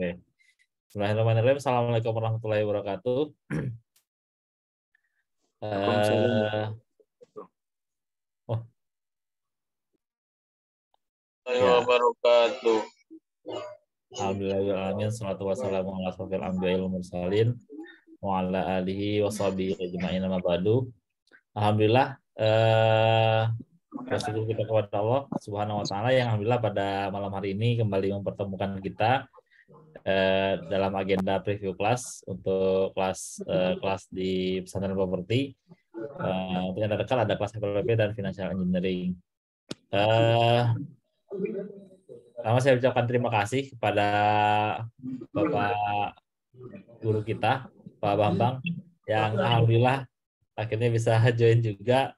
Oke. Bismillahirrahmanirrahim. Assalamualaikum warahmatullahi wabarakatuh. Eh, oh. Ya. Alhamdulillah. Eh, kita kepada Allah Subhanahu wa taala yang alhamdulillah pada malam hari ini kembali mempertemukan kita Eh, dalam agenda preview kelas untuk kelas eh, kelas di pesantren properti. Eh, ternyata dekat ada kelas FLP dan financial engineering. Eh, saya ucapkan terima kasih kepada Bapak guru kita, Pak Bambang, yang alhamdulillah akhirnya bisa join juga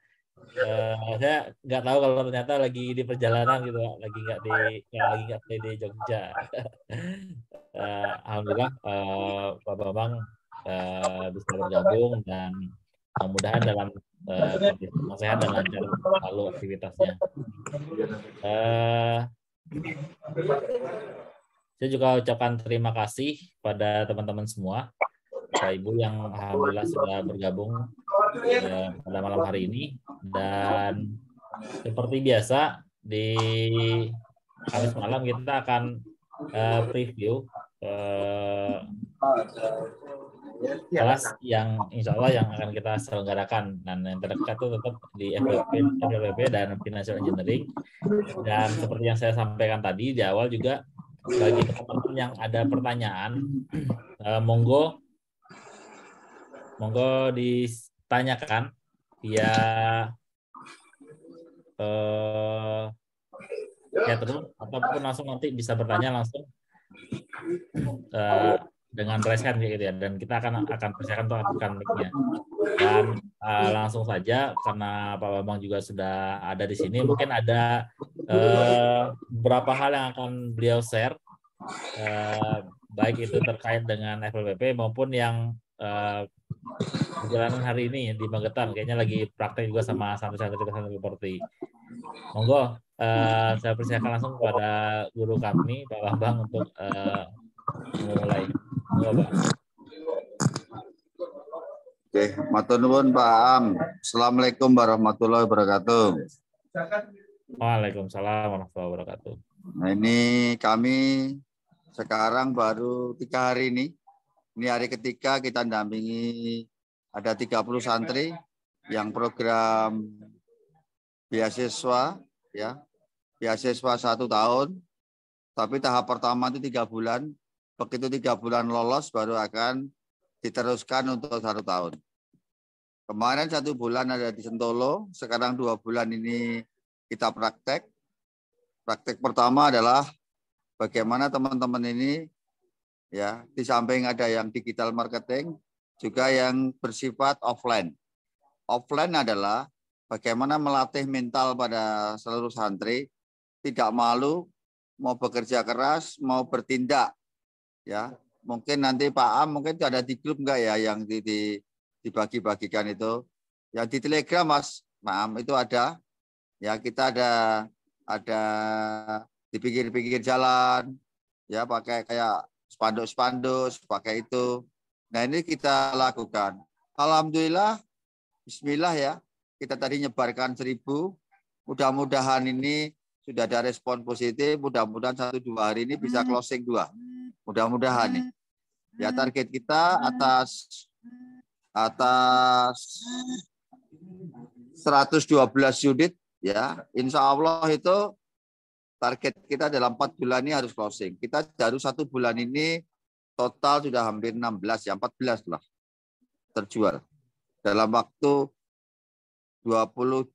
uh, saya nggak tahu kalau ternyata lagi di perjalanan gitu lagi nggak di ya, lagi nggak di Jogja uh, alhamdulillah uh, eh, Pak Bambang uh, bisa bergabung dan mudah-mudahan dalam uh, kondisi sehat dan lancar lalu aktivitasnya uh, saya juga ucapkan terima kasih pada teman-teman semua Bapak Ibu yang alhamdulillah sudah bergabung Iya, iya, pada malam hari ini dan seperti biasa di Kamis malam kita akan uh, preview uh, kelas yang insya Allah yang akan kita selenggarakan dan yang terdekat itu tetap di FWP, FWP dan Financial Engineering dan seperti yang saya sampaikan tadi di awal juga bagi teman-teman yang ada pertanyaan uh, monggo monggo di tanyakan ya eh, ya terus ataupun langsung nanti bisa bertanya langsung uh, dengan raise gitu ya dan kita akan akan persiapkan untuk aktifkan mic dan uh, langsung saja karena Pak Bambang juga sudah ada di sini mungkin ada uh, beberapa hal yang akan beliau share uh, baik itu terkait dengan FPP maupun yang uh, perjalanan hari ini ya, di Magetan. Kayaknya lagi praktek juga sama santri-santri pesantren seperti. Monggo, uh, saya persilakan langsung kepada guru kami, Pak Bambang, untuk uh, memulai. Monggo, Pak. Oke, matur Pak Am. Assalamualaikum warahmatullahi wabarakatuh. Waalaikumsalam warahmatullahi wabarakatuh. Nah, ini kami sekarang baru tiga hari ini ini hari ketiga kita dampingi ada 30 santri yang program beasiswa ya beasiswa satu tahun tapi tahap pertama itu tiga bulan begitu tiga bulan lolos baru akan diteruskan untuk satu tahun kemarin satu bulan ada di Sentolo sekarang dua bulan ini kita praktek praktek pertama adalah bagaimana teman-teman ini ya di samping ada yang digital marketing juga yang bersifat offline offline adalah bagaimana melatih mental pada seluruh santri tidak malu mau bekerja keras mau bertindak ya mungkin nanti Pak Am mungkin ada di grup enggak ya yang di, di dibagi-bagikan itu ya di Telegram Mas Pak Am itu ada ya kita ada ada dipikir-pikir jalan ya pakai kayak spanduk-spanduk, pakai itu. Nah ini kita lakukan. Alhamdulillah, Bismillah ya, kita tadi nyebarkan seribu. Mudah-mudahan ini sudah ada respon positif. Mudah-mudahan satu dua hari ini bisa hmm. closing dua. Mudah-mudahan nih. Ya hmm. target kita atas atas 112 unit ya. Insya Allah itu target kita dalam empat bulan ini harus closing. Kita baru satu bulan ini total sudah hampir 16 ya 14 lah terjual dalam waktu 20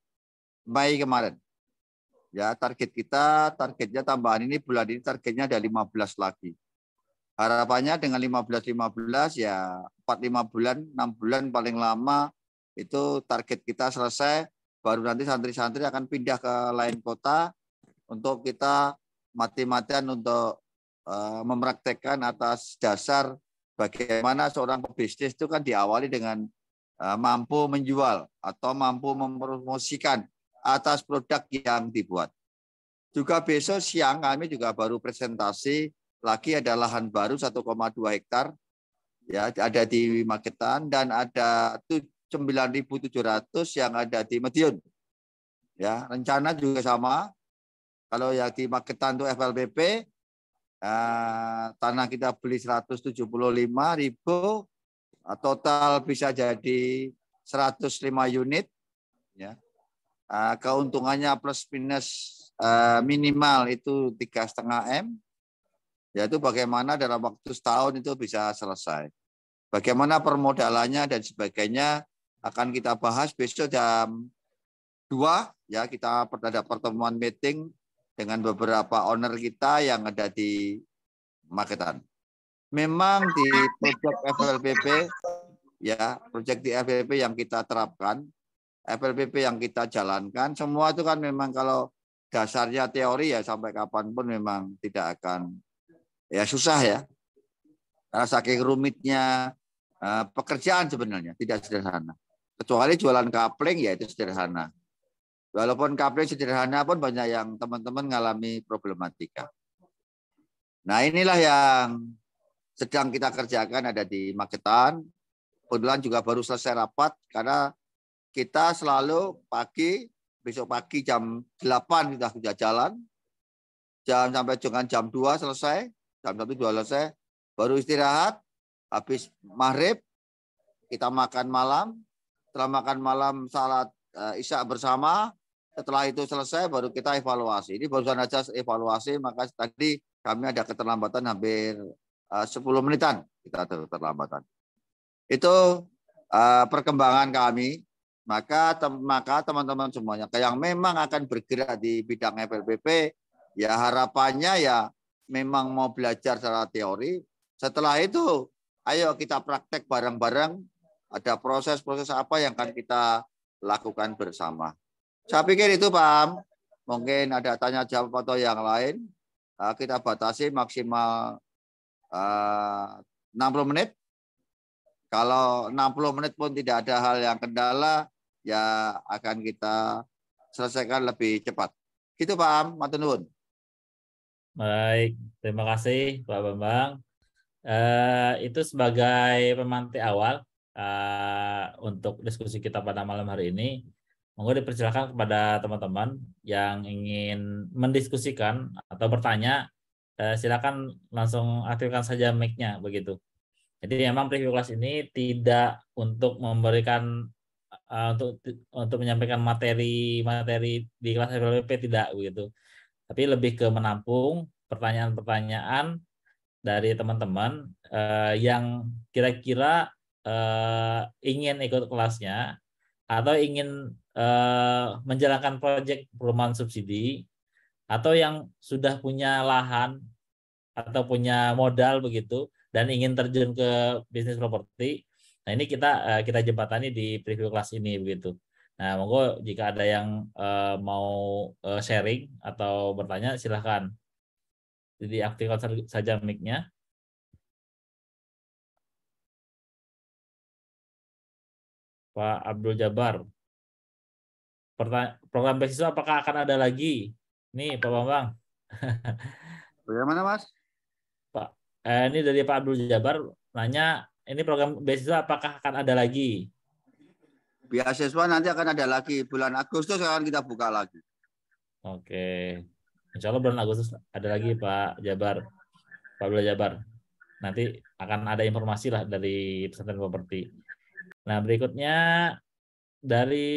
Mei kemarin. Ya, target kita, targetnya tambahan ini bulan ini targetnya ada 15 lagi. Harapannya dengan 15 15 ya 4 5 bulan, 6 bulan paling lama itu target kita selesai baru nanti santri-santri akan pindah ke lain kota untuk kita mati-matian untuk uh, mempraktekkan atas dasar bagaimana seorang pebisnis itu kan diawali dengan uh, mampu menjual atau mampu mempromosikan atas produk yang dibuat. Juga besok siang kami juga baru presentasi lagi ada lahan baru 1,2 hektar ya ada di Magetan dan ada 9.700 yang ada di Medion. Ya, rencana juga sama kalau yang di Magetan itu FLBP eh, tanah kita beli 175 ribu, eh, total bisa jadi 105 unit. Ya. Eh, keuntungannya plus minus eh, minimal itu tiga setengah m. Yaitu bagaimana dalam waktu setahun itu bisa selesai. Bagaimana permodalannya dan sebagainya akan kita bahas besok jam 2 ya kita ada pertemuan meeting dengan beberapa owner kita yang ada di Magetan. Memang di proyek FLPP ya, proyek di FLPP yang kita terapkan, FLPP yang kita jalankan, semua itu kan memang kalau dasarnya teori ya sampai kapanpun memang tidak akan ya susah ya. Karena saking rumitnya eh, pekerjaan sebenarnya tidak sederhana. Kecuali jualan kapling ya itu sederhana. Walaupun kafe sederhana pun banyak yang teman-teman ngalami problematika. Nah inilah yang sedang kita kerjakan ada di Magetan. Kebetulan juga baru selesai rapat karena kita selalu pagi, besok pagi jam 8 kita sudah jalan. Jam sampai jangan jam 2 selesai, jam 1 2 selesai, baru istirahat, habis maghrib kita makan malam, setelah makan malam salat Eh, isya bersama. Setelah itu selesai baru kita evaluasi. Ini barusan aja evaluasi maka tadi kami ada keterlambatan hampir 10 eh, menitan kita ada keterlambatan. Itu eh, perkembangan kami. Maka maka teman-teman semuanya yang memang akan bergerak di bidang FLPP ya harapannya ya memang mau belajar secara teori. Setelah itu ayo kita praktek bareng-bareng ada proses-proses apa yang akan kita lakukan bersama. Saya pikir itu paham. Mungkin ada tanya jawab atau yang lain. Ah, kita batasi maksimal 60 ah, menit. Kalau 60 menit pun tidak ada hal yang kendala, ya akan kita selesaikan lebih cepat. Itu Pak Am, Matunun. Baik, terima kasih Pak Bambang. Eh, itu sebagai pemantik awal. Eh, untuk diskusi kita pada malam hari ini. Monggo dipersilakan kepada teman-teman yang ingin mendiskusikan atau bertanya, uh, silakan langsung aktifkan saja mic-nya begitu. Jadi memang preview kelas ini tidak untuk memberikan uh, untuk untuk menyampaikan materi-materi di kelas FLP tidak begitu. Tapi lebih ke menampung pertanyaan-pertanyaan dari teman-teman uh, yang kira-kira uh, ingin ikut kelasnya atau ingin uh, menjalankan proyek perumahan subsidi atau yang sudah punya lahan atau punya modal begitu dan ingin terjun ke bisnis properti. Nah, ini kita uh, kita jembatani di preview kelas ini begitu. Nah, monggo jika ada yang uh, mau uh, sharing atau bertanya silahkan. Jadi aktifkan saja mic-nya. Pak Abdul Jabar. Pertanya program beasiswa apakah akan ada lagi? Nih Pak Bambang. Bagaimana Mas? Pak, eh, ini dari Pak Abdul Jabar nanya ini program beasiswa apakah akan ada lagi? Beasiswa nanti akan ada lagi bulan Agustus akan kita buka lagi. Oke, Insya Allah bulan Agustus ada lagi Pak Jabar, Pak Abdul Jabar. Nanti akan ada informasi lah dari pesantren properti. Nah, berikutnya dari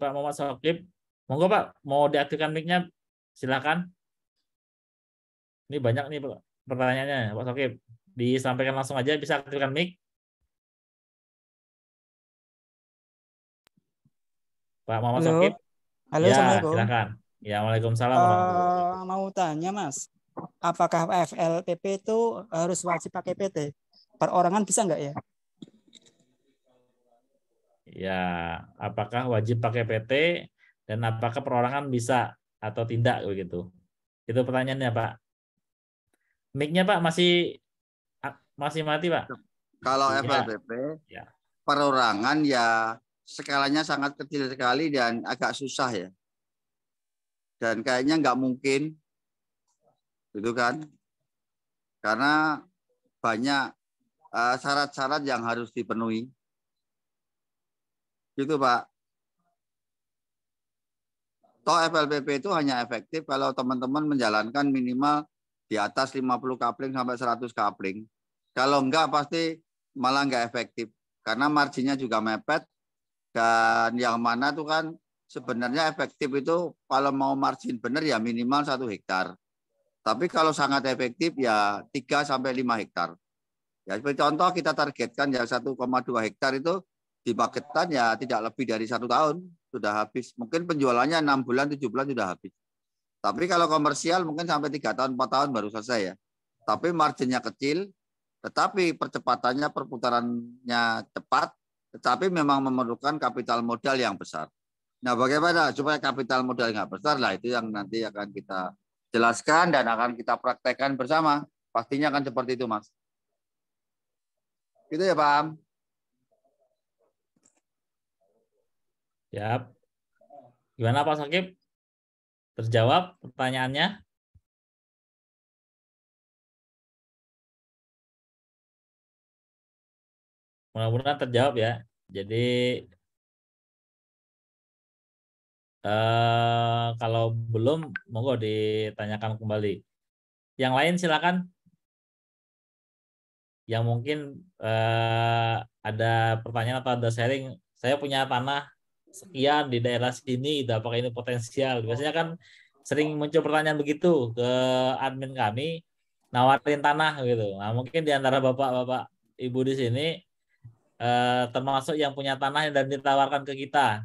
Pak Muhammad Sokip. Monggo Pak, mau diaktifkan mic-nya silakan. Ini banyak nih pertanyaannya, Pak Sokip. Disampaikan langsung aja, bisa aktifkan mic. Pak Muhammad Halo. Sokip. Halo, ya, Assalamualaikum. Silakan. Ya, Waalaikumsalam. Uh, mau tanya, Mas. Apakah FLPP itu harus wajib pakai PT? Perorangan bisa nggak ya? ya apakah wajib pakai PT dan apakah perorangan bisa atau tidak begitu. Itu pertanyaannya, Pak. Mic-nya Pak masih masih mati, Pak. Kalau ya. FLPP ya. perorangan ya skalanya sangat kecil sekali dan agak susah ya. Dan kayaknya nggak mungkin gitu kan. Karena banyak eh, syarat-syarat uh, syarat -syarat yang harus dipenuhi Gitu Pak. Toh FLPP itu hanya efektif kalau teman-teman menjalankan minimal di atas 50 kapling sampai 100 kapling. Kalau enggak pasti malah enggak efektif. Karena marginnya juga mepet dan yang mana tuh kan sebenarnya efektif itu kalau mau margin benar ya minimal satu hektar. Tapi kalau sangat efektif ya 3 sampai 5 hektar. Ya seperti contoh kita targetkan yang 1,2 hektar itu di paketan ya tidak lebih dari satu tahun sudah habis. Mungkin penjualannya enam bulan, tujuh bulan sudah habis. Tapi kalau komersial mungkin sampai tiga tahun, empat tahun baru selesai ya. Tapi marginnya kecil, tetapi percepatannya perputarannya cepat, tetapi memang memerlukan kapital modal yang besar. Nah, bagaimana supaya kapital modal nggak besar? Lah itu yang nanti akan kita jelaskan dan akan kita praktekkan bersama. Pastinya akan seperti itu, Mas. Gitu ya, Pak Ya. Gimana Pak Sakib? Terjawab pertanyaannya? Mudah-mudahan terjawab ya. Jadi eh, kalau belum monggo ditanyakan kembali. Yang lain silakan. Yang mungkin eh, ada pertanyaan atau ada sharing, saya punya tanah sekian di daerah sini apakah ini potensial. Biasanya kan sering muncul pertanyaan begitu ke admin kami nawarin tanah gitu. Nah, mungkin di antara Bapak-bapak Ibu di sini eh, termasuk yang punya tanah dan ditawarkan ke kita.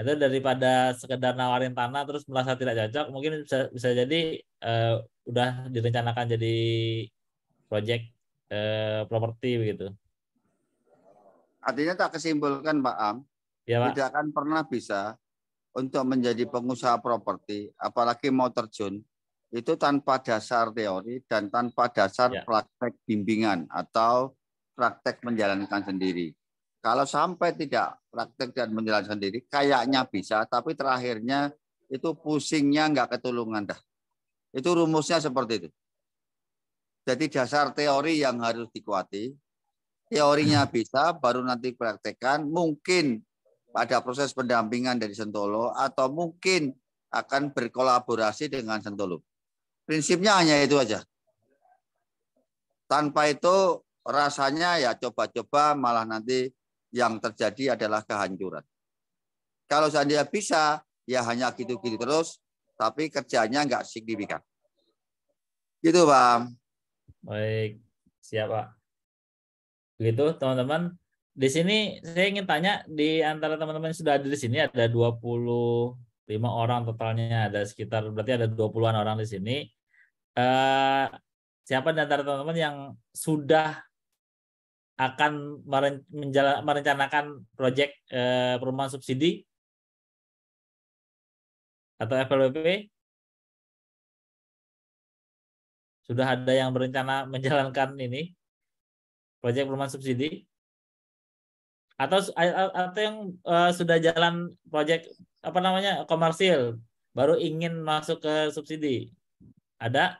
Itu daripada sekedar nawarin tanah terus merasa tidak cocok, mungkin bisa bisa jadi eh, udah direncanakan jadi proyek eh, properti begitu. Artinya tak kesimpulkan Pak Am, ya, Pak. tidak akan pernah bisa untuk menjadi pengusaha properti, apalagi mau terjun, itu tanpa dasar teori dan tanpa dasar ya. praktek bimbingan atau praktek menjalankan sendiri. Kalau sampai tidak praktek dan menjalankan sendiri, kayaknya bisa, tapi terakhirnya itu pusingnya nggak ketulungan dah. Itu rumusnya seperti itu. Jadi dasar teori yang harus dikuati, teorinya bisa, baru nanti praktekkan Mungkin pada proses pendampingan dari Sentolo atau mungkin akan berkolaborasi dengan Sentolo. Prinsipnya hanya itu aja. Tanpa itu rasanya ya coba-coba malah nanti yang terjadi adalah kehancuran. Kalau seandainya bisa, ya hanya gitu-gitu terus, tapi kerjanya nggak signifikan. Gitu, Pak. Baik, siap, Pak. Begitu, teman-teman. Di sini saya ingin tanya di antara teman-teman yang sudah ada di sini ada 25 orang totalnya, ada sekitar berarti ada 20-an orang di sini. Eh, siapa di antara teman-teman yang sudah akan merencanakan proyek eh, perumahan subsidi atau FLWP? Sudah ada yang berencana menjalankan ini proyek perumahan subsidi? atau atau yang uh, sudah jalan proyek apa namanya komersil baru ingin masuk ke subsidi ada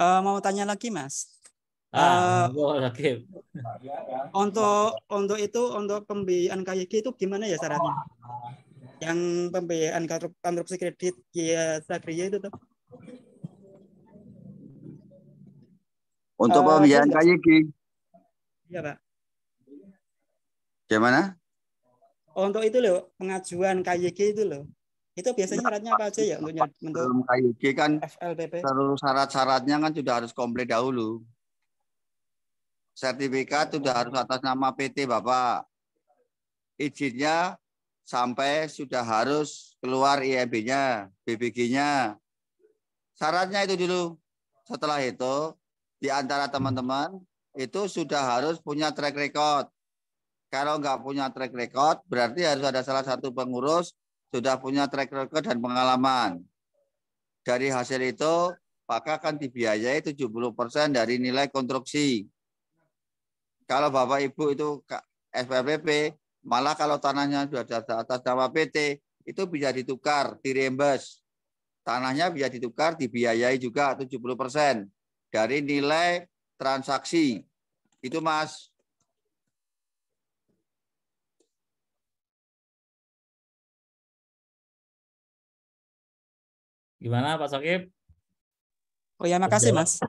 uh, mau tanya lagi mas ah, uh, eh, okay. untuk untuk itu untuk pembiayaan KYK itu gimana ya syaratnya yang pembiayaan konstruksi kredit ya itu tuh Untuk uh, pembiayaan KYG, Iya, Pak. Gimana? Oh, untuk itu loh, pengajuan KYG itu loh. Itu biasanya iya, syaratnya apa aja ya untuk belum KYG kan FLPP. Seluruh syarat-syaratnya kan sudah harus komplit dahulu. Sertifikat sudah harus atas nama PT Bapak. Izinnya sampai sudah harus keluar IMB-nya, BBG-nya. Syaratnya itu dulu. Setelah itu di antara hmm. teman-teman itu sudah harus punya track record. Kalau nggak punya track record, berarti harus ada salah satu pengurus sudah punya track record dan pengalaman. Dari hasil itu, maka akan dibiayai 70% dari nilai konstruksi. Kalau Bapak Ibu itu SPPP, malah kalau tanahnya sudah ada atas nama PT, itu bisa ditukar, dirembes. Tanahnya bisa ditukar, dibiayai juga 70 persen dari nilai transaksi. Itu Mas. Gimana Pak Sakib? Oh ya, makasih Mas.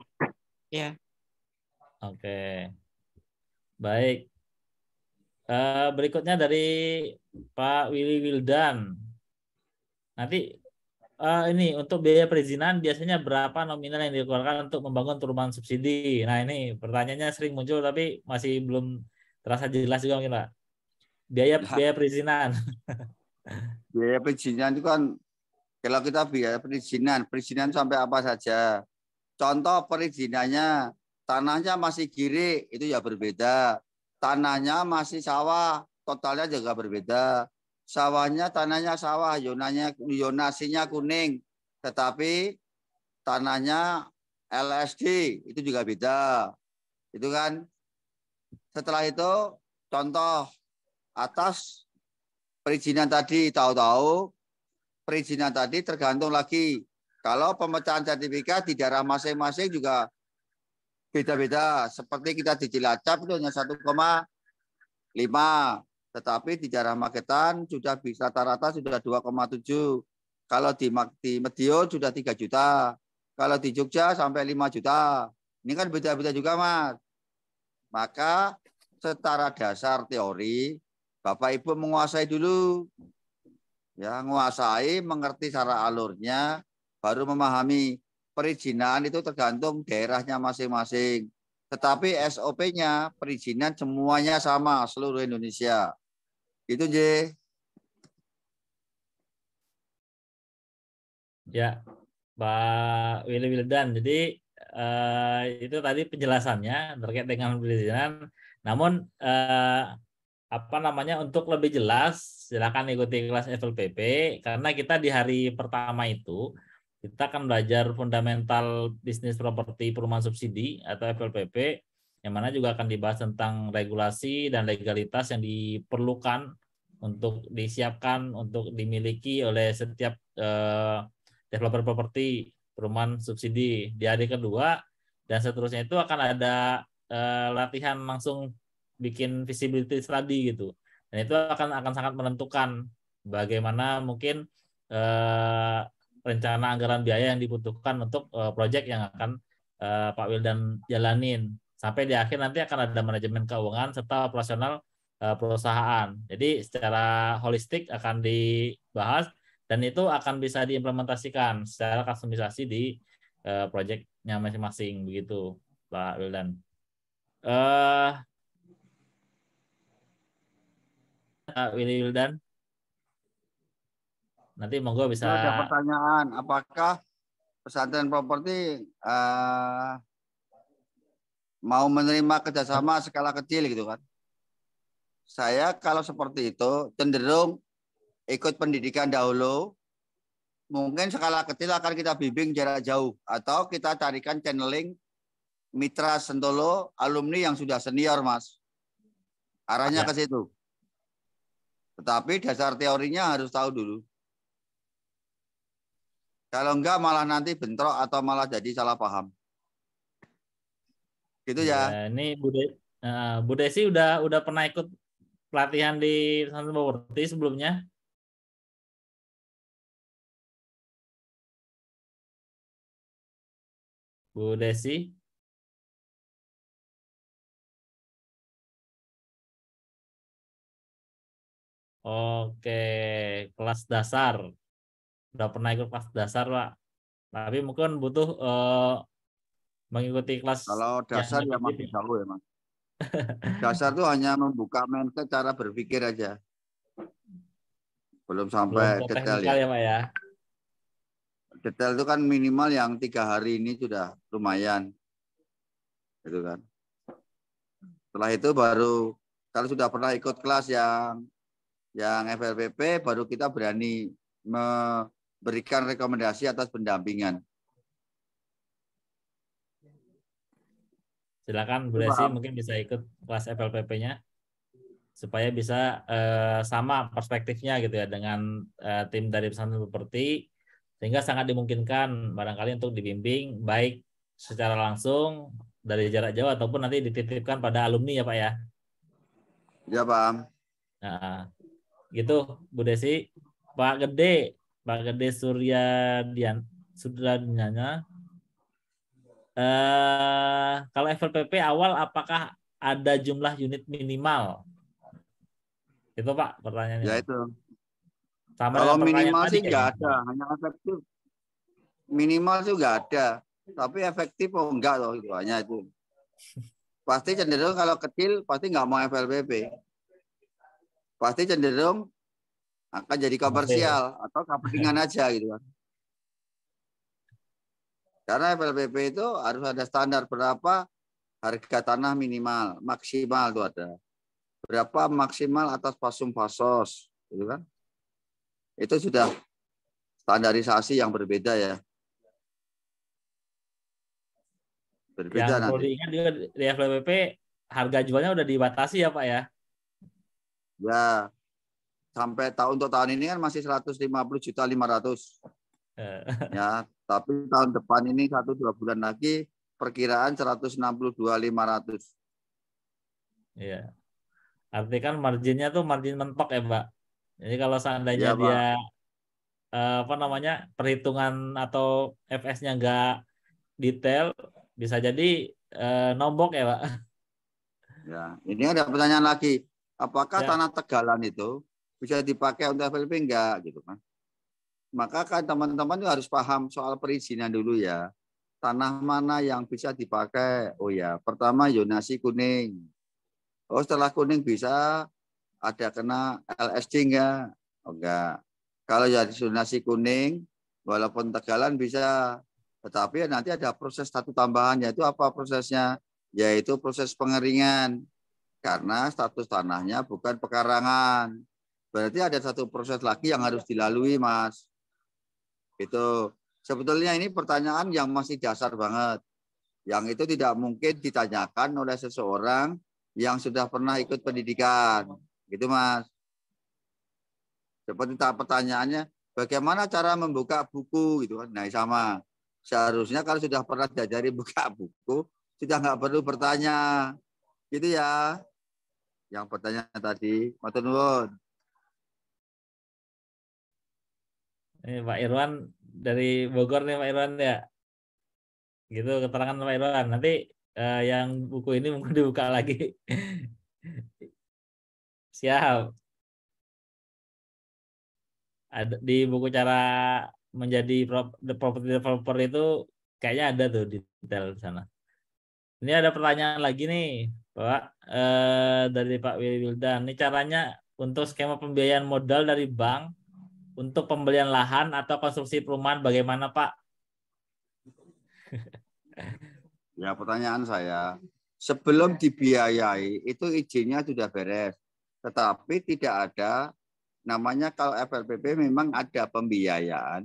Ya. Oke. Baik. Eh, berikutnya dari Pak Willy Wildan. Nanti uh, ini untuk biaya perizinan biasanya berapa nominal yang dikeluarkan untuk membangun perumahan subsidi? Nah ini pertanyaannya sering muncul tapi masih belum terasa jelas juga mungkin Pak. Biaya nah, biaya perizinan. biaya perizinan itu kan kalau kita biaya perizinan, perizinan sampai apa saja. Contoh perizinannya tanahnya masih kiri itu ya berbeda. Tanahnya masih sawah totalnya juga berbeda sawahnya tanahnya sawah, yonanya yonasinya kuning, tetapi tanahnya LSD itu juga beda. Itu kan. Setelah itu contoh atas perizinan tadi tahu-tahu perizinan tadi tergantung lagi. Kalau pemecahan sertifikat di daerah masing-masing juga beda-beda. Seperti kita di Cilacap itu hanya 1,5. Tetapi di daerah Magetan sudah bisa rata-rata sudah 2,7. Kalau di, di Medion sudah 3 juta. Kalau di Jogja sampai 5 juta. Ini kan beda-beda juga, Mas. Maka secara dasar teori, Bapak Ibu menguasai dulu. Ya, menguasai, mengerti cara alurnya, baru memahami perizinan itu tergantung daerahnya masing-masing. Tetapi SOP-nya, perizinan semuanya sama seluruh Indonesia. Itu J. Ya, Pak Willy Wildan. Jadi eh, itu tadi penjelasannya terkait dengan perizinan. Namun eh, apa namanya untuk lebih jelas silakan ikuti kelas FLPP karena kita di hari pertama itu kita akan belajar fundamental bisnis properti perumahan subsidi atau FLPP, yang mana juga akan dibahas tentang regulasi dan legalitas yang diperlukan untuk disiapkan untuk dimiliki oleh setiap eh, developer properti perumahan subsidi di hari kedua dan seterusnya itu akan ada eh, latihan langsung bikin visibility study gitu dan itu akan akan sangat menentukan bagaimana mungkin eh, rencana anggaran biaya yang dibutuhkan untuk uh, eh, proyek yang akan uh, Pak Wildan jalanin sampai di akhir nanti akan ada manajemen keuangan serta operasional uh, perusahaan. Jadi secara holistik akan dibahas dan itu akan bisa diimplementasikan secara kustomisasi di uh, proyeknya masing-masing begitu Pak Wildan. Uh, Pak Willy Wildan Nanti monggo bisa. Ada pertanyaan, apakah pesantren properti uh, mau menerima kerjasama skala kecil gitu kan? Saya kalau seperti itu cenderung ikut pendidikan dahulu, mungkin skala kecil akan kita bimbing jarak jauh atau kita carikan channeling mitra Sentolo alumni yang sudah senior mas, arahnya ya. ke situ. Tetapi dasar teorinya harus tahu dulu. Kalau enggak malah nanti bentrok atau malah jadi salah paham. Gitu ya. ya ini Bu, uh, eh, Bu Desi udah udah pernah ikut pelatihan di Santo Bawerti sebelumnya? Bu Desi? Oke, kelas dasar udah pernah ikut kelas dasar pak tapi mungkin butuh uh, mengikuti kelas kalau dasar ya masih ya. jauh ya mas dasar tuh hanya membuka mental cara berpikir aja belum sampai belum detail ya. ya pak ya detail itu kan minimal yang tiga hari ini sudah lumayan gitu kan setelah itu baru kalau sudah pernah ikut kelas yang yang FLPP baru kita berani me, berikan rekomendasi atas pendampingan. Silakan Bu Desi mungkin bisa ikut kelas FLPP-nya supaya bisa eh, sama perspektifnya gitu ya dengan eh, tim dari pesantren seperti sehingga sangat dimungkinkan barangkali untuk dibimbing baik secara langsung dari jarak jauh ataupun nanti dititipkan pada alumni ya Pak ya. Ya Pak. Nah, gitu Bu Desi. Pak Gede, Bagade Surya Dian sudah dinyanya. Uh, eh, kalau FLPP awal apakah ada jumlah unit minimal? Itu Pak pertanyaannya. Ya itu. Sama kalau minimal sih nggak ada, hanya efektif. Minimal sih ada, tapi efektif oh enggak loh itu hanya itu. Pasti cenderung kalau kecil pasti nggak mau FLPP. Pasti cenderung akan jadi komersial okay. atau kepentingan aja gitu kan. Karena FLPP itu harus ada standar berapa harga tanah minimal, maksimal itu ada. Berapa maksimal atas pasum pasos, gitu kan? Itu sudah standarisasi yang berbeda ya. Berbeda yang nanti. Yang diingat di FLPP harga jualnya udah dibatasi ya Pak ya? Ya, sampai tahun untuk tahun ini kan masih 150 juta 500. Eh. ya, tapi tahun depan ini satu dua bulan lagi perkiraan 162 500. Iya. Artinya kan marginnya tuh margin mentok ya, pak Jadi kalau seandainya ya, dia eh, apa namanya perhitungan atau FS-nya nggak detail, bisa jadi eh, nombok ya, Pak. Ya, ini ada pertanyaan lagi. Apakah ya. tanah Tegalan itu bisa dipakai untuk FLP enggak gitu kan. Maka kan teman-teman harus paham soal perizinan dulu ya. Tanah mana yang bisa dipakai? Oh ya, pertama yonasi kuning. Oh setelah kuning bisa ada kena LSD enggak? Oh, enggak. Kalau jadi zonasi kuning, walaupun tegalan bisa, tetapi nanti ada proses satu tambahan, yaitu apa prosesnya? Yaitu proses pengeringan. Karena status tanahnya bukan pekarangan Berarti ada satu proses lagi yang harus iya. dilalui, Mas. Itu sebetulnya ini pertanyaan yang masih dasar banget. Yang itu tidak mungkin ditanyakan oleh seseorang yang sudah pernah ikut pendidikan. Gitu, Mas. Seperti tahap pertanyaannya, bagaimana cara membuka buku gitu kan. Nah, sama. Seharusnya kalau sudah pernah diajari buka buku, sudah nggak perlu bertanya. Gitu ya. Yang pertanyaan tadi, Matunwon. Ini eh, Pak Irwan dari Bogor nih Pak Irwan ya. Gitu keterangan Pak Irwan. Nanti uh, yang buku ini mungkin dibuka lagi. Siap. Ada di buku cara menjadi prop the property developer itu kayaknya ada tuh detail di sana. Ini ada pertanyaan lagi nih, Pak eh, dari Pak Wildan. Ini caranya untuk skema pembiayaan modal dari bank untuk pembelian lahan atau konstruksi perumahan bagaimana Pak? Ya pertanyaan saya, sebelum ya. dibiayai itu izinnya sudah beres, tetapi tidak ada namanya kalau FRPP memang ada pembiayaan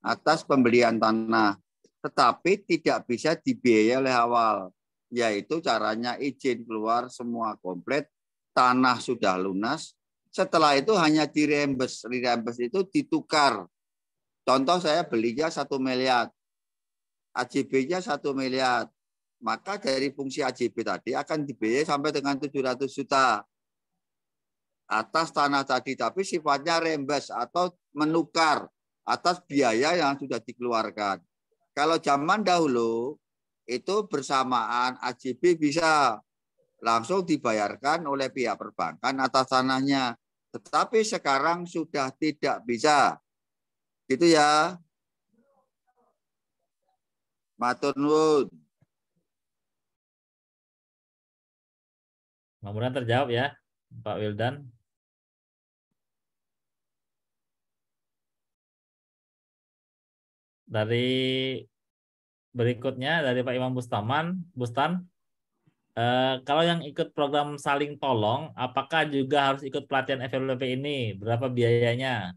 atas pembelian tanah, tetapi tidak bisa dibiayai oleh awal, yaitu caranya izin keluar semua komplit, tanah sudah lunas, setelah itu hanya dirembes. Dirembes itu ditukar. Contoh saya belinya satu miliar. AJB-nya satu miliar. Maka dari fungsi AJB tadi akan dibiayai sampai dengan 700 juta atas tanah tadi, tapi sifatnya rembes atau menukar atas biaya yang sudah dikeluarkan. Kalau zaman dahulu itu bersamaan AJB bisa langsung dibayarkan oleh pihak perbankan atas tanahnya. Tetapi sekarang sudah tidak bisa. Gitu ya. Matur nuwun. mudah terjawab ya, Pak Wildan. Dari berikutnya dari Pak Imam Bustaman, Bustan. Eh, kalau yang ikut program saling tolong, apakah juga harus ikut pelatihan FLPP ini? Berapa biayanya?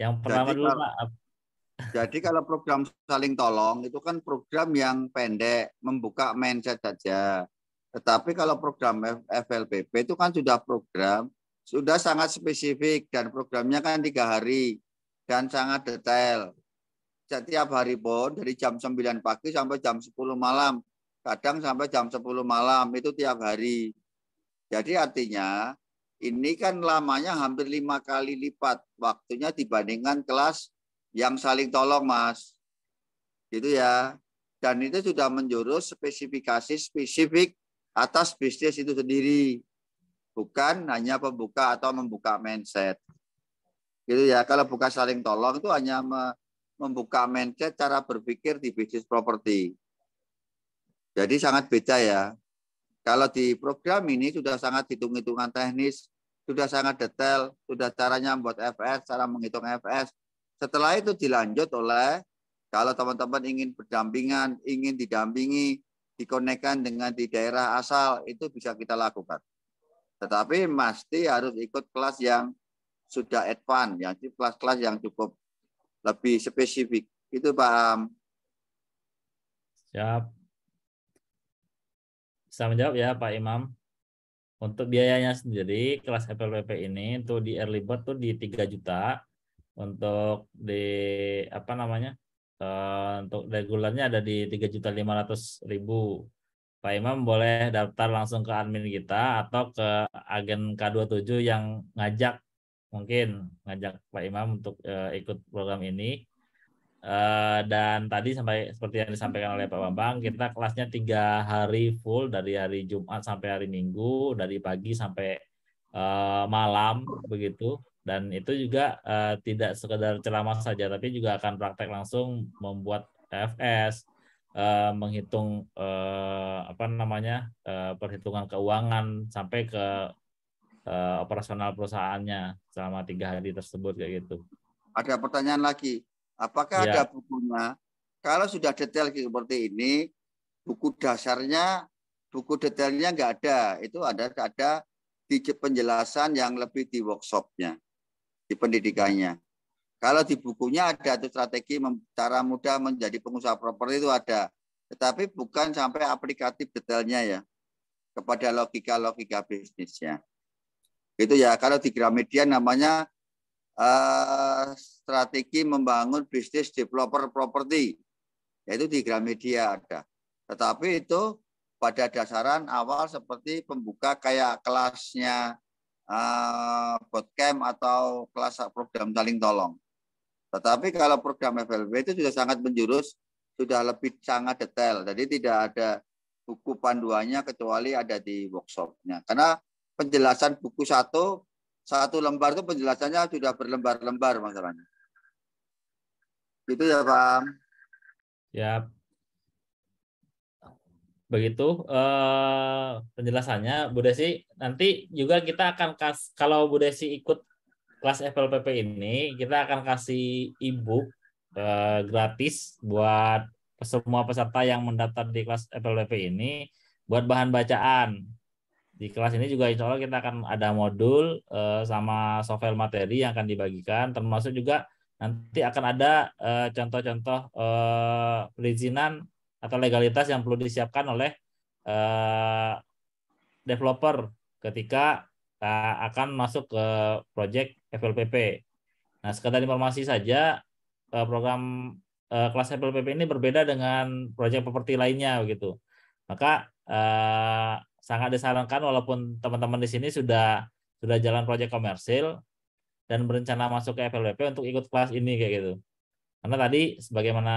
Yang pertama jadi, dulu Pak. Jadi kalau program saling tolong itu kan program yang pendek, membuka mindset saja. Tetapi kalau program FLPP itu kan sudah program, sudah sangat spesifik dan programnya kan tiga hari dan sangat detail. Setiap hari pun dari jam 9 pagi sampai jam 10 malam kadang sampai jam 10 malam itu tiap hari. Jadi artinya ini kan lamanya hampir lima kali lipat waktunya dibandingkan kelas yang saling tolong, Mas. Gitu ya. Dan itu sudah menjurus spesifikasi spesifik atas bisnis itu sendiri. Bukan hanya pembuka atau membuka mindset. Gitu ya. Kalau buka saling tolong itu hanya membuka mindset cara berpikir di bisnis properti. Jadi sangat beda ya. Kalau di program ini sudah sangat hitung-hitungan teknis, sudah sangat detail, sudah caranya membuat FS, cara menghitung FS. Setelah itu dilanjut oleh kalau teman-teman ingin berdampingan, ingin didampingi, dikonekkan dengan di daerah asal, itu bisa kita lakukan. Tetapi pasti harus ikut kelas yang sudah advance, yang kelas-kelas yang cukup lebih spesifik. Itu paham? Siap. Saya menjawab ya Pak Imam. Untuk biayanya sendiri kelas FLPP ini tuh di early bird tuh di 3 juta untuk di apa namanya? Uh, untuk regulernya ada di juta ribu Pak Imam boleh daftar langsung ke admin kita atau ke agen K27 yang ngajak mungkin ngajak Pak Imam untuk uh, ikut program ini Eh, dan tadi sampai seperti yang disampaikan oleh Pak Bambang, kita kelasnya tiga hari full dari hari Jumat sampai hari Minggu, dari pagi sampai uh, malam begitu. Dan itu juga uh, tidak sekedar ceramah saja, tapi juga akan praktek langsung membuat FS, uh, menghitung uh, apa namanya uh, perhitungan keuangan sampai ke uh, operasional perusahaannya selama tiga hari tersebut kayak gitu. Ada pertanyaan lagi Apakah ya. ada bukunya? Kalau sudah detail seperti ini, buku dasarnya, buku detailnya nggak ada. Itu ada ada di penjelasan yang lebih di workshopnya, di pendidikannya. Kalau di bukunya ada itu strategi cara mudah menjadi pengusaha properti itu ada, tetapi bukan sampai aplikatif detailnya ya kepada logika-logika bisnisnya. Itu ya kalau di Gramedia namanya uh, strategi membangun bisnis developer properti, yaitu di Gramedia ada. Tetapi itu pada dasaran awal seperti pembuka kayak kelasnya uh, bootcamp atau kelas program saling tolong. Tetapi kalau program FLB itu sudah sangat menjurus, sudah lebih sangat detail. Jadi tidak ada buku panduannya kecuali ada di workshopnya. Karena penjelasan buku satu, satu lembar itu penjelasannya sudah berlembar-lembar masalahnya. Gitu ya, Pak. Ya. Begitu uh, penjelasannya, Bu Desi. Nanti juga kita akan kas kalau Bu Desi ikut kelas FLPP ini, kita akan kasih e-book eh, gratis buat semua peserta yang mendaftar di kelas FLPP ini buat bahan bacaan di kelas ini juga insya Allah kita akan ada modul uh, sama software materi yang akan dibagikan termasuk juga Nanti akan ada eh, contoh-contoh uh, perizinan atau legalitas yang perlu disiapkan oleh uh, developer ketika uh, akan masuk ke proyek FLPP. Nah, sekedar informasi saja, program kelas FLPP ini berbeda dengan proyek properti lainnya begitu. Maka sangat disarankan walaupun teman-teman di sini sudah sudah jalan proyek komersil, dan berencana masuk ke FLWP untuk ikut kelas ini kayak gitu. Karena tadi sebagaimana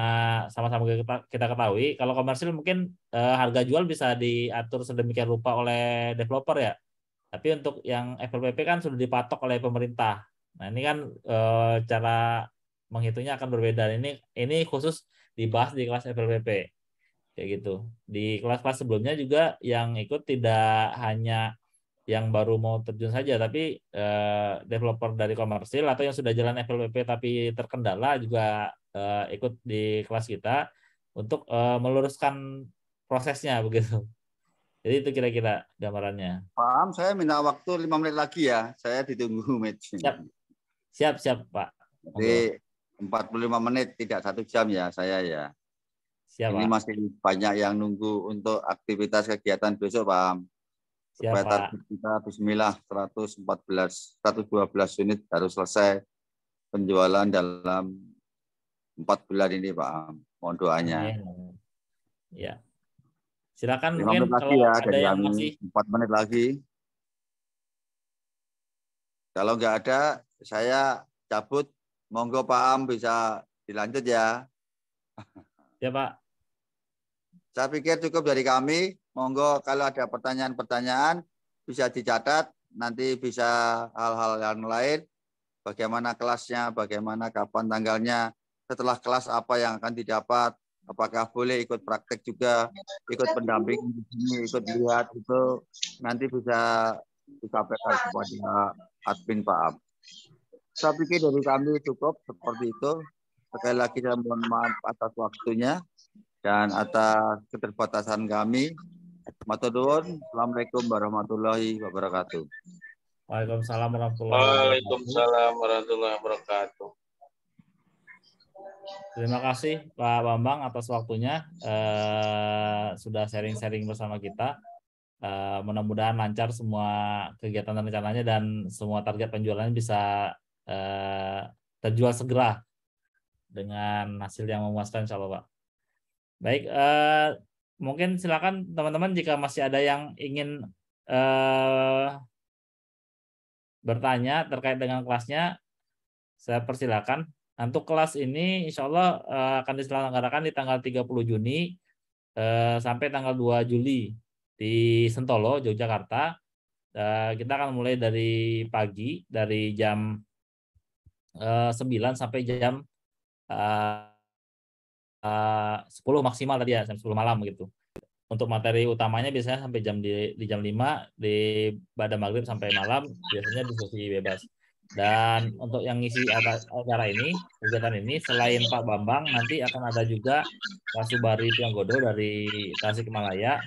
sama-sama kita ketahui, kalau komersil mungkin e, harga jual bisa diatur sedemikian rupa oleh developer ya. Tapi untuk yang FLPP kan sudah dipatok oleh pemerintah. Nah ini kan e, cara menghitungnya akan berbeda. Ini ini khusus dibahas di kelas FLPP kayak gitu. Di kelas-kelas sebelumnya juga yang ikut tidak hanya yang baru mau terjun saja, tapi eh, developer dari komersil atau yang sudah jalan FLPP tapi terkendala juga eh, ikut di kelas kita untuk eh, meluruskan prosesnya begitu. Jadi itu kira-kira gambarannya. Paham, saya minta waktu lima menit lagi ya. Saya ditunggu match. Siap, siap, siap Pak. Jadi lima menit, tidak satu jam ya saya ya. Siap, Pak. Ini masih banyak yang nunggu untuk aktivitas kegiatan besok, Pak supaya ya, target kita bismillah 114 112 unit harus selesai penjualan dalam 4 bulan ini Pak Mohon doanya. Ya. ya. Silakan mungkin menit kalau ya, ada yang masih 4 menit lagi. Kalau nggak ada saya cabut. Monggo Pak Am bisa dilanjut ya. Ya Pak. Saya pikir cukup dari kami. Monggo kalau ada pertanyaan-pertanyaan bisa dicatat, nanti bisa hal-hal yang lain, bagaimana kelasnya, bagaimana kapan tanggalnya, setelah kelas apa yang akan didapat, apakah boleh ikut praktek juga, ikut pendamping di sini, ikut lihat itu nanti bisa disampaikan kepada admin Pak Ab. Saya pikir dari kami cukup seperti itu. Sekali lagi saya mohon maaf atas waktunya dan atas keterbatasan kami. Matodon. Assalamualaikum warahmatullahi wabarakatuh. Waalaikumsalam warahmatullahi wabarakatuh. Waalaikumsalam warahmatullahi wabarakatuh. Terima kasih Pak Bambang atas waktunya eh, sudah sharing-sharing bersama kita. Eh, mudah-mudahan lancar semua kegiatan dan rencananya dan semua target penjualannya bisa eh, terjual segera dengan hasil yang memuaskan insya Allah Pak. Baik, eh, mungkin silakan teman-teman jika masih ada yang ingin eh, bertanya terkait dengan kelasnya, saya persilakan. Nah, untuk kelas ini insya Allah eh, akan diselenggarakan di tanggal 30 Juni eh, sampai tanggal 2 Juli di Sentolo, Yogyakarta. Eh, kita akan mulai dari pagi, dari jam eh, 9 sampai jam eh, Eh, sepuluh 10 maksimal tadi ya jam 10 malam gitu untuk materi utamanya biasanya sampai jam di, di jam 5 di pada maghrib sampai malam biasanya diskusi bebas dan untuk yang ngisi acara ini kegiatan ini selain Pak Bambang nanti akan ada juga Pak Subari Tianggodo dari Tasikmalaya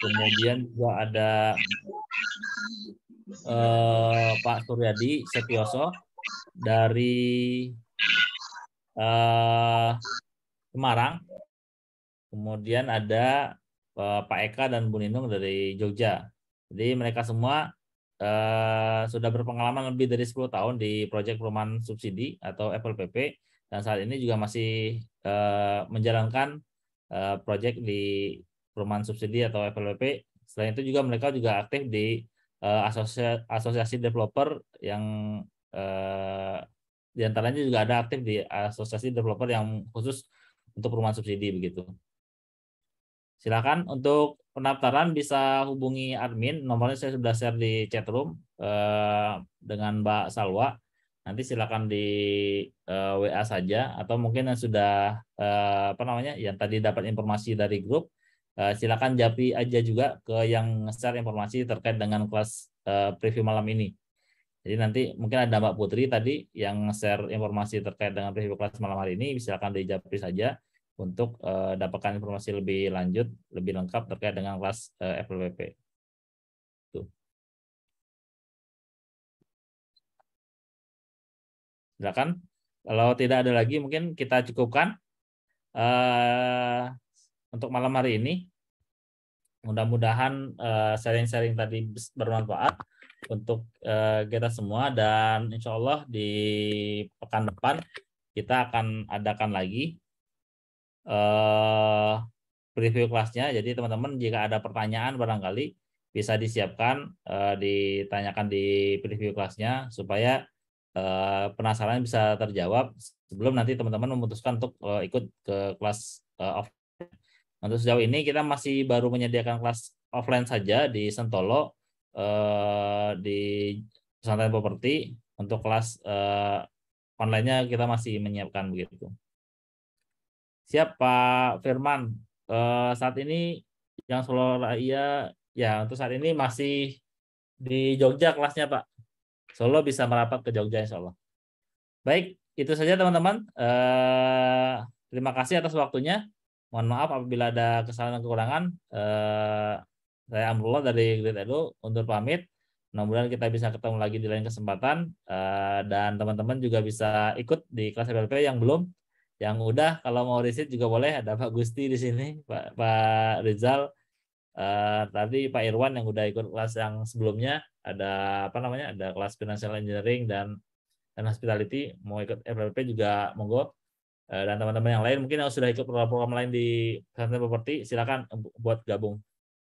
kemudian juga ada eh, Pak Suryadi Setioso dari eh, Semarang. Kemudian ada eh, Pak Eka dan Bu Ninung dari Jogja. Jadi mereka semua uh, sudah berpengalaman lebih dari 10 tahun di proyek perumahan subsidi atau FLPP dan saat ini juga masih uh, menjalankan uh, proyek di perumahan subsidi atau FLPP. Selain itu juga mereka juga aktif di uh, asosiasi, asosiasi developer yang uh, diantaranya juga ada aktif di asosiasi developer yang khusus untuk perumahan subsidi begitu. Silakan untuk pendaftaran bisa hubungi admin, nomornya saya sudah share di chatroom room eh, dengan Mbak Salwa. Nanti silakan di eh, WA saja atau mungkin yang sudah eh, apa namanya yang tadi dapat informasi dari grup silakan Japi aja juga ke yang share informasi terkait dengan kelas preview malam ini. Jadi nanti mungkin ada Mbak Putri tadi yang share informasi terkait dengan preview kelas malam hari ini, silakan dijawabin saja untuk uh, dapatkan informasi lebih lanjut, lebih lengkap terkait dengan kelas uh, eh, FLPP. Tuh. Silakan. Kalau tidak ada lagi, mungkin kita cukupkan uh, untuk malam hari ini. Mudah-mudahan sharing-sharing tadi bermanfaat untuk uh, kita semua dan insya Allah di pekan depan kita akan adakan lagi uh, preview kelasnya. Jadi teman-teman jika ada pertanyaan barangkali bisa disiapkan uh, ditanyakan di preview kelasnya supaya uh, penasaran bisa terjawab sebelum nanti teman-teman memutuskan untuk uh, ikut ke kelas uh, offline. Untuk sejauh ini kita masih baru menyediakan kelas offline saja di Sentolo Eh, di pesantren properti untuk kelas uh, online-nya kita masih menyiapkan begitu. Siap Pak Firman. Uh, saat ini yang Solo Raya ya untuk saat ini masih di Jogja kelasnya Pak. Solo bisa merapat ke Jogja Insya Allah. Baik, itu saja teman-teman. Uh, terima kasih atas waktunya. Mohon maaf apabila ada kesalahan dan kekurangan. Uh, saya Amrullah dari Great Edu untuk pamit. Mudah-mudahan kita bisa ketemu lagi di lain kesempatan eh, dan teman-teman juga bisa ikut di kelas LPP yang belum, yang udah kalau mau riset juga boleh ada Pak Gusti di sini, Pak, Pak Rizal, eh, tadi Pak Irwan yang udah ikut kelas yang sebelumnya ada apa namanya ada kelas financial engineering dan dan hospitality mau ikut LPP juga monggo eh, dan teman-teman yang lain mungkin yang sudah ikut program-program lain di pesantren properti silakan buat gabung